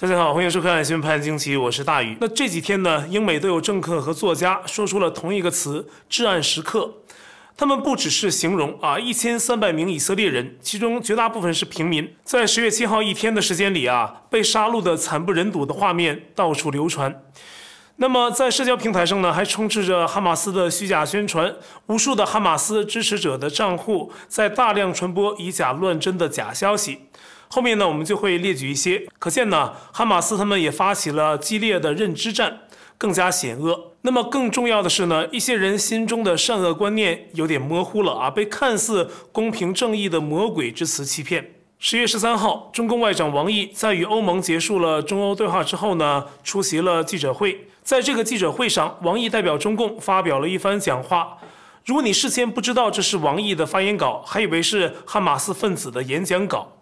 大家好，欢迎收看《新闻拍惊奇》，我是大宇。那这几天呢，英美都有政客和作家说出了同一个词“至暗时刻”。他们不只是形容啊，一千三百名以色列人，其中绝大部分是平民，在十月七号一天的时间里啊，被杀戮的惨不忍睹的画面到处流传。那么在社交平台上呢，还充斥着哈马斯的虚假宣传，无数的哈马斯支持者的账户在大量传播以假乱真的假消息。后面呢，我们就会列举一些。可见呢，哈马斯他们也发起了激烈的认知战，更加险恶。那么更重要的是呢，一些人心中的善恶观念有点模糊了啊，被看似公平正义的魔鬼之词欺骗。十月十三号，中共外长王毅在与欧盟结束了中欧对话之后呢，出席了记者会。在这个记者会上，王毅代表中共发表了一番讲话。如果你事先不知道这是王毅的发言稿，还以为是哈马斯分子的演讲稿。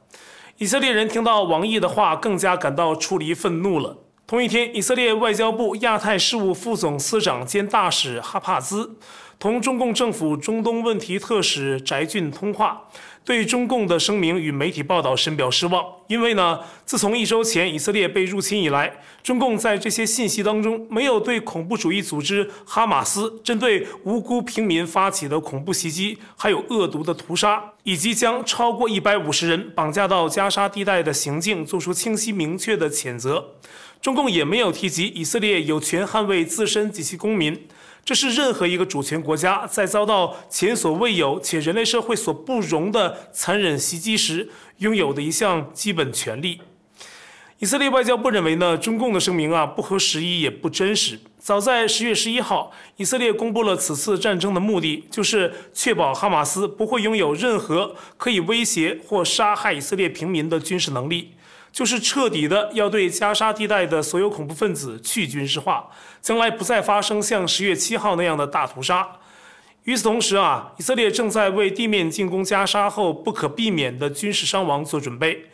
以色列人听到王毅的话，更加感到出离愤怒了。同一天，以色列外交部亚太事务副总司长兼大使哈帕兹。同中共政府中东问题特使翟俊通话，对中共的声明与媒体报道深表失望。因为呢，自从一周前以色列被入侵以来，中共在这些信息当中没有对恐怖主义组织哈马斯针对无辜平民发起的恐怖袭击，还有恶毒的屠杀，以及将超过一百五十人绑架到加沙地带的行径做出清晰明确的谴责。中共也没有提及以色列有权捍卫自身及其公民。这是任何一个主权国家在遭到前所未有且人类社会所不容的残忍袭击时拥有的一项基本权利。以色列外交部认为呢，中共的声明啊不合时宜也不真实。早在十月十一号，以色列公布了此次战争的目的，就是确保哈马斯不会拥有任何可以威胁或杀害以色列平民的军事能力，就是彻底的要对加沙地带的所有恐怖分子去军事化。将来不再发生像十月七号那样的大屠杀。与此同时啊，以色列正在为地面进攻加沙后不可避免的军事伤亡做准备。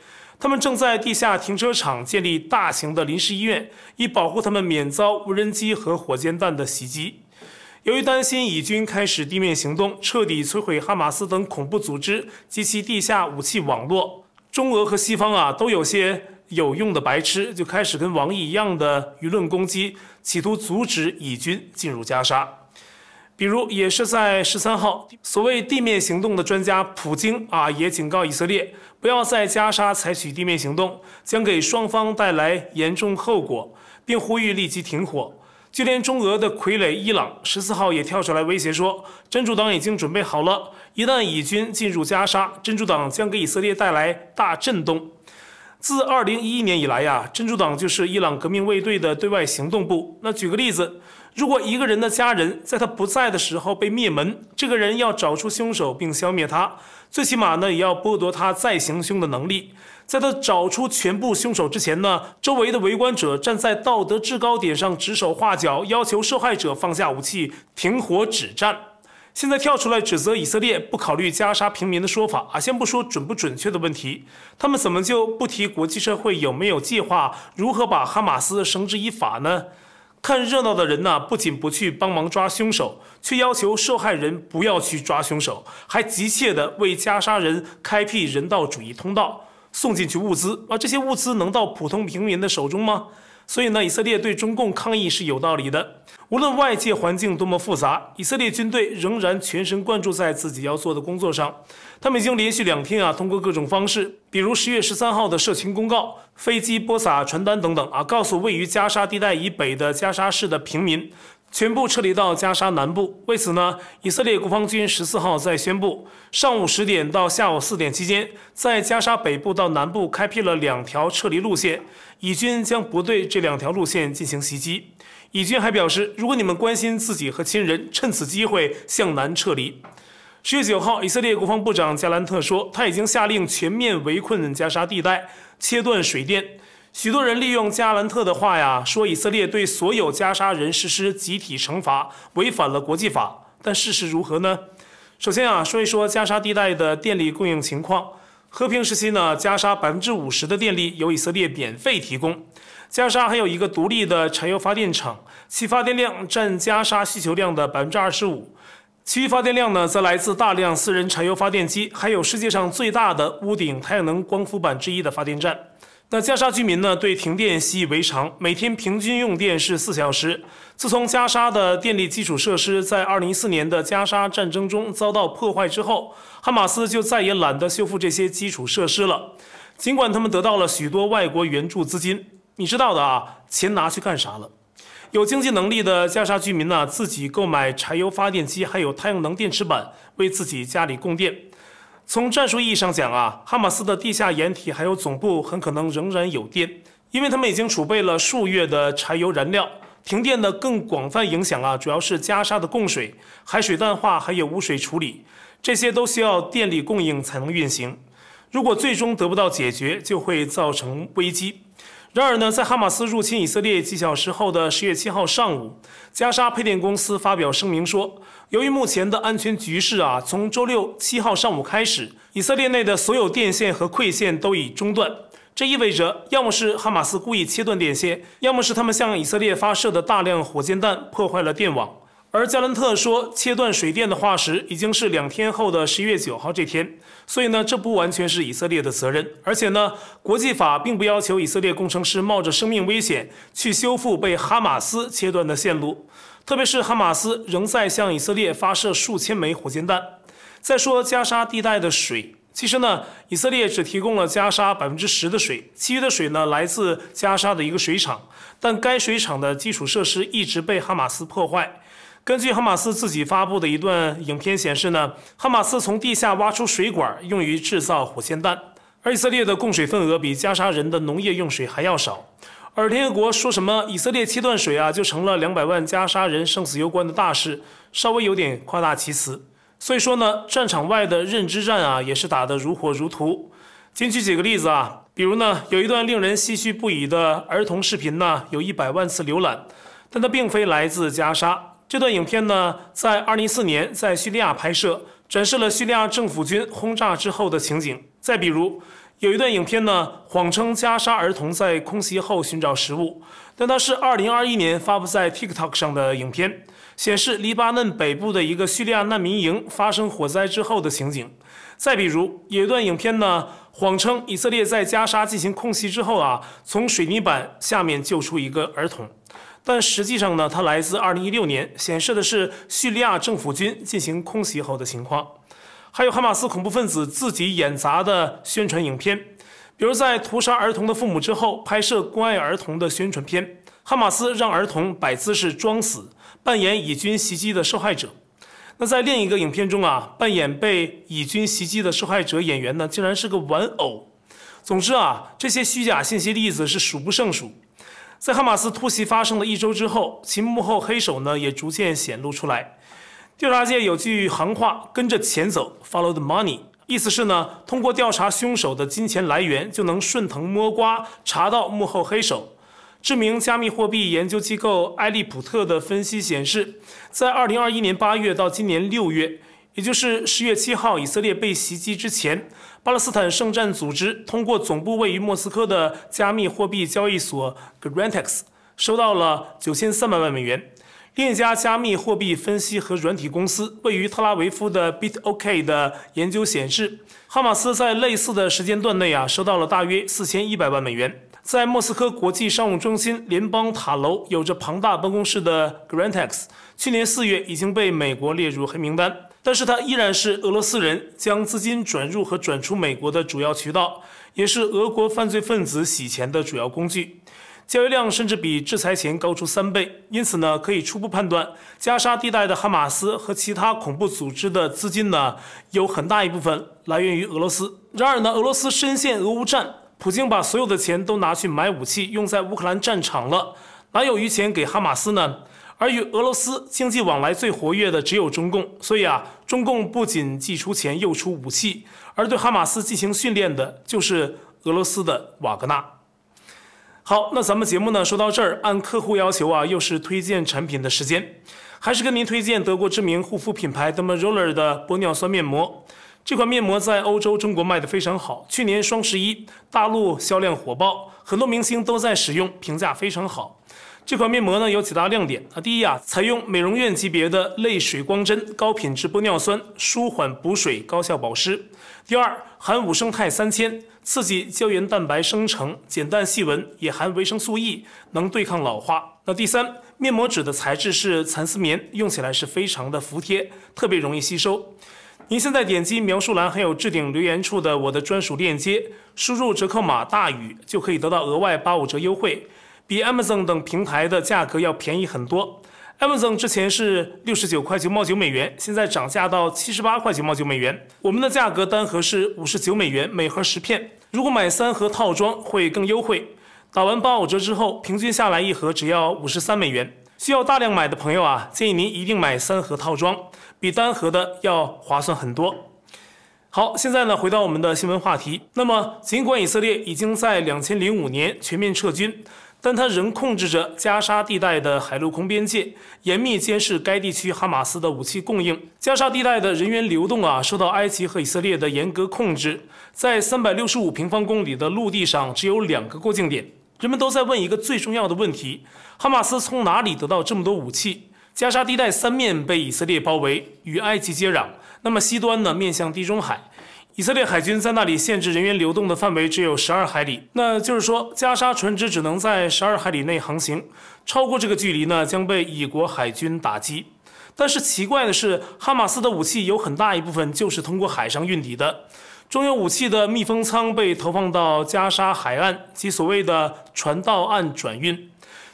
他们正在地下停车场建立大型的临时医院，以保护他们免遭无人机和火箭弹的袭击。由于担心以军开始地面行动，彻底摧毁哈马斯等恐怖组织及其地下武器网络，中俄和西方啊都有些。有用的白痴就开始跟王毅一样的舆论攻击，企图阻止以军进入加沙。比如，也是在十三号，所谓地面行动的专家普京啊，也警告以色列不要在加沙采取地面行动，将给双方带来严重后果，并呼吁立即停火。就连中俄的傀儡伊朗十四号也跳出来威胁说，真主党已经准备好了，一旦以军进入加沙，真主党将给以色列带来大震动。自二零一一年以来呀，真主党就是伊朗革命卫队的对外行动部。那举个例子，如果一个人的家人在他不在的时候被灭门，这个人要找出凶手并消灭他，最起码呢也要剥夺他再行凶的能力。在他找出全部凶手之前呢，周围的围观者站在道德制高点上指手画脚，要求受害者放下武器，停火止战。现在跳出来指责以色列不考虑加沙平民的说法啊，先不说准不准确的问题，他们怎么就不提国际社会有没有计划如何把哈马斯绳之以法呢？看热闹的人呢，不仅不去帮忙抓凶手，却要求受害人不要去抓凶手，还急切地为加沙人开辟人道主义通道，送进去物资啊，这些物资能到普通平民的手中吗？所以呢，以色列对中共抗议是有道理的。无论外界环境多么复杂，以色列军队仍然全神贯注在自己要做的工作上。他们已经连续两天啊，通过各种方式，比如十月十三号的社群公告、飞机播撒传单等等啊，告诉位于加沙地带以北的加沙市的平民。全部撤离到加沙南部。为此呢，以色列国防军十四号在宣布，上午十点到下午四点期间，在加沙北部到南部开辟了两条撤离路线，以军将不对这两条路线进行袭击。以军还表示，如果你们关心自己和亲人，趁此机会向南撤离。十月九号，以色列国防部长加兰特说，他已经下令全面围困加沙地带，切断水电。许多人利用加兰特的话呀，说以色列对所有加沙人实施集体惩罚，违反了国际法。但事实如何呢？首先啊，说一说加沙地带的电力供应情况。和平时期呢，加沙百分之五十的电力由以色列免费提供。加沙还有一个独立的柴油发电厂，其发电量占加沙需求量的百分之二十五。其余发电量呢，则来自大量私人柴油发电机，还有世界上最大的屋顶太阳能光伏板之一的发电站。那加沙居民呢？对停电习以为常，每天平均用电是四小时。自从加沙的电力基础设施在2014年的加沙战争中遭到破坏之后，哈马斯就再也懒得修复这些基础设施了。尽管他们得到了许多外国援助资金，你知道的啊，钱拿去干啥了？有经济能力的加沙居民呢，自己购买柴油发电机，还有太阳能电池板，为自己家里供电。从战术意义上讲啊，哈马斯的地下掩体还有总部很可能仍然有电，因为他们已经储备了数月的柴油燃料。停电的更广泛影响啊，主要是加沙的供水、海水淡化还有污水处理，这些都需要电力供应才能运行。如果最终得不到解决，就会造成危机。然而呢，在哈马斯入侵以色列几小时后的十月七号上午，加沙配电公司发表声明说，由于目前的安全局势啊，从周六七号上午开始，以色列内的所有电线和馈线都已中断。这意味着，要么是哈马斯故意切断电线，要么是他们向以色列发射的大量火箭弹破坏了电网。而加伦特说切断水电的化石已经是两天后的十一月九号这天，所以呢，这不完全是以色列的责任，而且呢，国际法并不要求以色列工程师冒着生命危险去修复被哈马斯切断的线路，特别是哈马斯仍在向以色列发射数千枚火箭弹。再说加沙地带的水，其实呢，以色列只提供了加沙百分之十的水，其余的水呢来自加沙的一个水厂，但该水厂的基础设施一直被哈马斯破坏。根据哈马斯自己发布的一段影片显示呢，哈马斯从地下挖出水管，用于制造火箭弹。而以色列的供水份额比加沙人的农业用水还要少。而联合国说什么以色列切断水啊，就成了两百万加沙人生死攸关的大事，稍微有点夸大其词。所以说呢，战场外的认知战啊，也是打得如火如荼。先举几个例子啊，比如呢，有一段令人唏嘘不已的儿童视频呢，有一百万次浏览，但它并非来自加沙。这段影片呢，在2014年在叙利亚拍摄，展示了叙利亚政府军轰炸之后的情景。再比如，有一段影片呢，谎称加沙儿童在空袭后寻找食物，但它是2021年发布在 TikTok 上的影片，显示黎巴嫩北部的一个叙利亚难民营发生火灾之后的情景。再比如，有一段影片呢，谎称以色列在加沙进行空袭之后啊，从水泥板下面救出一个儿童。但实际上呢，它来自2016年，显示的是叙利亚政府军进行空袭后的情况，还有哈马斯恐怖分子自己演砸的宣传影片，比如在屠杀儿童的父母之后拍摄关爱儿童的宣传片，哈马斯让儿童摆姿势装死，扮演以军袭击的受害者。那在另一个影片中啊，扮演被以军袭击的受害者演员呢，竟然是个玩偶。总之啊，这些虚假信息例子是数不胜数。在哈马斯突袭发生的一周之后，其幕后黑手呢也逐渐显露出来。调查界有句行话，跟着钱走 （Follow the money），意思是呢，通过调查凶手的金钱来源，就能顺藤摸瓜查到幕后黑手。知名加密货币研究机构埃利普特的分析显示，在二零二一年八月到今年六月。也就是十月七号，以色列被袭击之前，巴勒斯坦圣战组织通过总部位于莫斯科的加密货币交易所 GrantaX 收到了九千三百万美元。另一家加密货币分析和软体公司位于特拉维夫的 BitOk 的研究显示，哈马斯在类似的时间段内啊，收到了大约四千一百万美元。在莫斯科国际商务中心联邦塔楼有着庞大办公室的 GrantaX，去年四月已经被美国列入黑名单。但是它依然是俄罗斯人将资金转入和转出美国的主要渠道，也是俄国犯罪分子洗钱的主要工具。交易量甚至比制裁前高出三倍。因此呢，可以初步判断，加沙地带的哈马斯和其他恐怖组织的资金呢，有很大一部分来源于俄罗斯。然而呢，俄罗斯深陷俄乌战，普京把所有的钱都拿去买武器，用在乌克兰战场了，哪有余钱给哈马斯呢？而与俄罗斯经济往来最活跃的只有中共，所以啊，中共不仅既出钱，又出武器，而对哈马斯进行训练的就是俄罗斯的瓦格纳。好，那咱们节目呢，说到这儿，按客户要求啊，又是推荐产品的时间，还是跟您推荐德国知名护肤品牌 The m a r o l l e r 的玻尿酸面膜。这款面膜在欧洲、中国卖的非常好，去年双十一大陆销量火爆，很多明星都在使用，评价非常好。这款面膜呢有几大亮点啊，第一啊，采用美容院级别的泪水光针，高品质玻尿酸，舒缓补水，高效保湿。第二，含五生态三千，刺激胶原蛋白生成，减淡细纹，也含维生素 E，能对抗老化。那第三，面膜纸的材质是蚕丝棉，用起来是非常的服帖，特别容易吸收。您现在点击描述栏还有置顶留言处的我的专属链接，输入折扣码大宇就可以得到额外八五折优惠。比 Amazon 等平台的价格要便宜很多。Amazon 之前是六十九块九毛九美元，现在涨价到七十八块九毛九美元。我们的价格单盒是五十九美元，每盒十片。如果买三盒套装会更优惠，打完八五折之后，平均下来一盒只要五十三美元。需要大量买的朋友啊，建议您一定买三盒套装，比单盒的要划算很多。好，现在呢，回到我们的新闻话题。那么，尽管以色列已经在两千零五年全面撤军。但它仍控制着加沙地带的海陆空边界，严密监视该地区哈马斯的武器供应。加沙地带的人员流动啊，受到埃及和以色列的严格控制。在三百六十五平方公里的陆地上，只有两个过境点。人们都在问一个最重要的问题：哈马斯从哪里得到这么多武器？加沙地带三面被以色列包围，与埃及接壤，那么西端呢？面向地中海。以色列海军在那里限制人员流动的范围只有十二海里，那就是说，加沙船只只能在十二海里内航行，超过这个距离呢，将被以国海军打击。但是奇怪的是，哈马斯的武器有很大一部分就是通过海上运抵的，装有武器的密封舱被投放到加沙海岸及所谓的船到岸转运。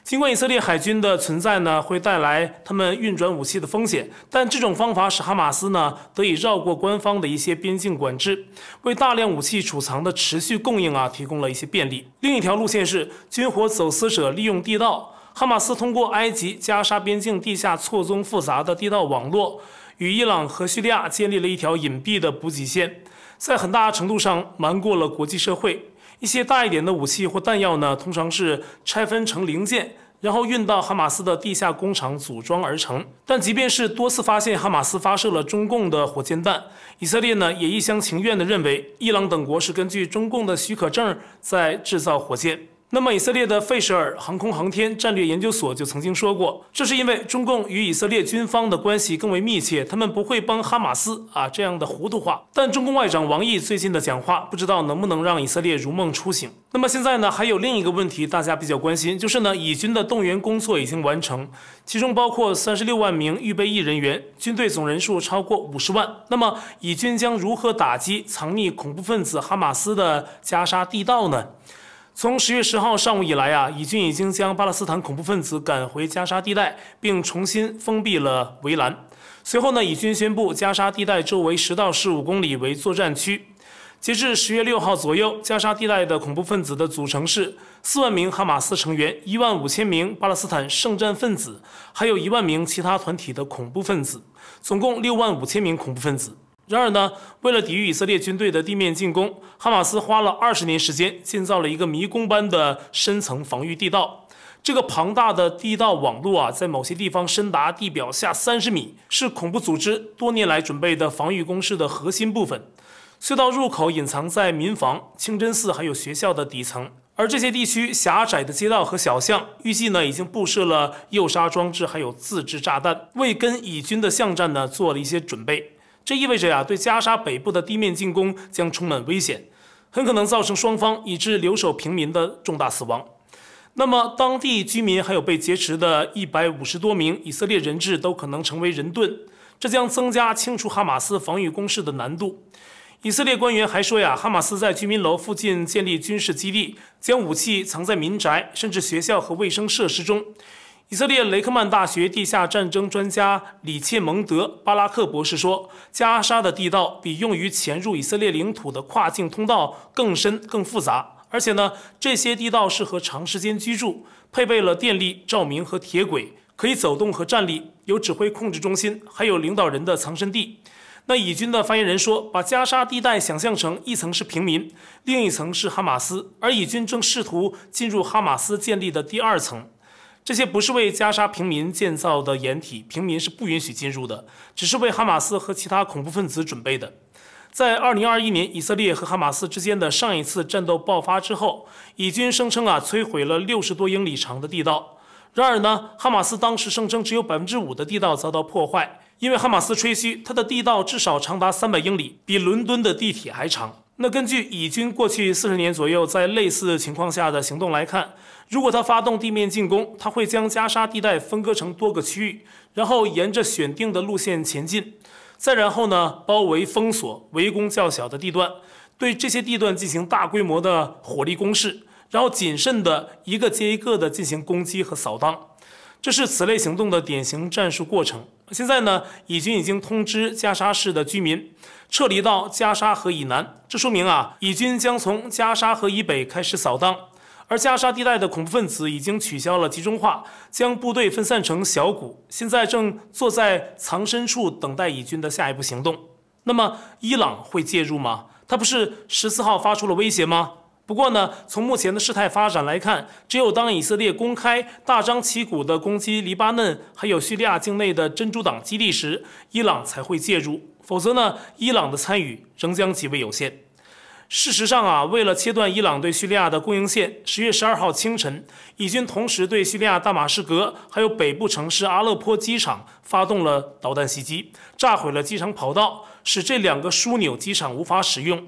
尽管以色列海军的存在呢，会带来他们运转武器的风险，但这种方法使哈马斯呢得以绕过官方的一些边境管制，为大量武器储藏的持续供应啊提供了一些便利。另一条路线是军火走私者利用地道，哈马斯通过埃及加沙边境地下错综复杂的地道网络，与伊朗和叙利亚建立了一条隐蔽的补给线，在很大程度上瞒过了国际社会。一些大一点的武器或弹药呢，通常是拆分成零件，然后运到哈马斯的地下工厂组装而成。但即便是多次发现哈马斯发射了中共的火箭弹，以色列呢也一厢情愿地认为伊朗等国是根据中共的许可证在制造火箭。那么，以色列的费舍尔航空航天战略研究所就曾经说过，这是因为中共与以色列军方的关系更为密切，他们不会帮哈马斯啊这样的糊涂话。但中共外长王毅最近的讲话，不知道能不能让以色列如梦初醒。那么现在呢，还有另一个问题大家比较关心，就是呢，以军的动员工作已经完成，其中包括三十六万名预备役人员，军队总人数超过五十万。那么，以军将如何打击藏匿恐怖分子哈马斯的加沙地道呢？从十月十号上午以来啊，以军已经将巴勒斯坦恐怖分子赶回加沙地带，并重新封闭了围栏。随后呢，以军宣布加沙地带周围十到十五公里为作战区。截至十月六号左右，加沙地带的恐怖分子的组成是四万名哈马斯成员、一万五千名巴勒斯坦圣战分子，还有一万名其他团体的恐怖分子，总共六万五千名恐怖分子。然而呢，为了抵御以色列军队的地面进攻，哈马斯花了二十年时间建造了一个迷宫般的深层防御地道。这个庞大的地道网络啊，在某些地方深达地表下三十米，是恐怖组织多年来准备的防御工事的核心部分。隧道入口隐藏在民房、清真寺还有学校的底层，而这些地区狭窄的街道和小巷，预计呢已经布设了诱杀装置，还有自制炸弹，为跟以军的巷战呢做了一些准备。这意味着呀，对加沙北部的地面进攻将充满危险，很可能造成双方以致留守平民的重大死亡。那么，当地居民还有被劫持的一百五十多名以色列人质都可能成为人盾，这将增加清除哈马斯防御工事的难度。以色列官员还说呀，哈马斯在居民楼附近建立军事基地，将武器藏在民宅、甚至学校和卫生设施中。以色列雷克曼大学地下战争专家里切蒙德巴拉克博士说：“加沙的地道比用于潜入以色列领土的跨境通道更深、更复杂，而且呢，这些地道适合长时间居住，配备了电力照明和铁轨，可以走动和站立，有指挥控制中心，还有领导人的藏身地。”那以军的发言人说：“把加沙地带想象成一层是平民，另一层是哈马斯，而以军正试图进入哈马斯建立的第二层。”这些不是为加沙平民建造的掩体，平民是不允许进入的，只是为哈马斯和其他恐怖分子准备的。在二零二一年以色列和哈马斯之间的上一次战斗爆发之后，以军声称啊摧毁了六十多英里长的地道。然而呢，哈马斯当时声称只有百分之五的地道遭到破坏，因为哈马斯吹嘘他的地道至少长达三百英里，比伦敦的地铁还长。那根据以军过去四十年左右在类似情况下的行动来看，如果他发动地面进攻，他会将加沙地带分割成多个区域，然后沿着选定的路线前进，再然后呢，包围、封锁、围攻较小的地段，对这些地段进行大规模的火力攻势，然后谨慎的一个接一个的进行攻击和扫荡。这是此类行动的典型战术过程。现在呢，以军已经通知加沙市的居民。撤离到加沙河以南，这说明啊，以军将从加沙河以北开始扫荡。而加沙地带的恐怖分子已经取消了集中化，将部队分散成小股，现在正坐在藏身处等待以军的下一步行动。那么，伊朗会介入吗？他不是十四号发出了威胁吗？不过呢，从目前的事态发展来看，只有当以色列公开大张旗鼓地攻击黎巴嫩还有叙利亚境内的真主党基地时，伊朗才会介入。否则呢，伊朗的参与仍将极为有限。事实上啊，为了切断伊朗对叙利亚的供应线，十月十二号清晨，以军同时对叙利亚大马士革还有北部城市阿勒颇机场发动了导弹袭击，炸毁了机场跑道，使这两个枢纽机场无法使用。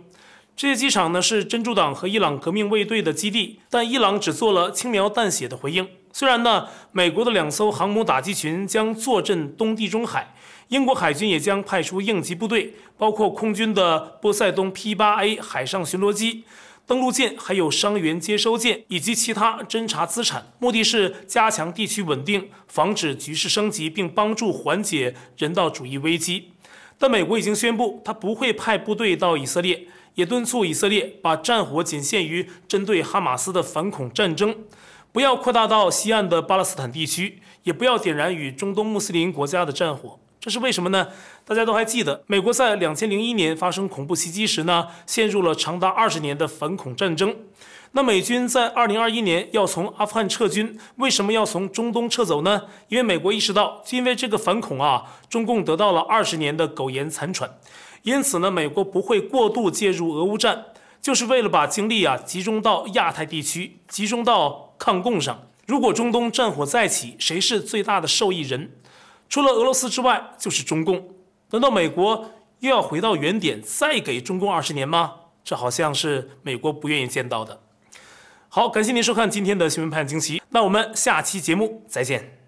这些机场呢是真主党和伊朗革命卫队的基地，但伊朗只做了轻描淡写的回应。虽然呢，美国的两艘航母打击群将坐镇东地中海。英国海军也将派出应急部队，包括空军的波塞冬 P 八 A 海上巡逻机、登陆舰、还有伤员接收舰以及其他侦察资产，目的是加强地区稳定，防止局势升级，并帮助缓解人道主义危机。但美国已经宣布，他不会派部队到以色列，也敦促以色列把战火仅限于针对哈马斯的反恐战争，不要扩大到西岸的巴勒斯坦地区，也不要点燃与中东穆斯林国家的战火。这是为什么呢？大家都还记得，美国在两千零一年发生恐怖袭击时呢，陷入了长达二十年的反恐战争。那美军在二零二一年要从阿富汗撤军，为什么要从中东撤走呢？因为美国意识到，因为这个反恐啊，中共得到了二十年的苟延残喘，因此呢，美国不会过度介入俄乌战，就是为了把精力啊集中到亚太地区，集中到抗共上。如果中东战火再起，谁是最大的受益人？除了俄罗斯之外，就是中共。难道美国又要回到原点，再给中共二十年吗？这好像是美国不愿意见到的。好，感谢您收看今天的《新闻盼惊奇》，那我们下期节目再见。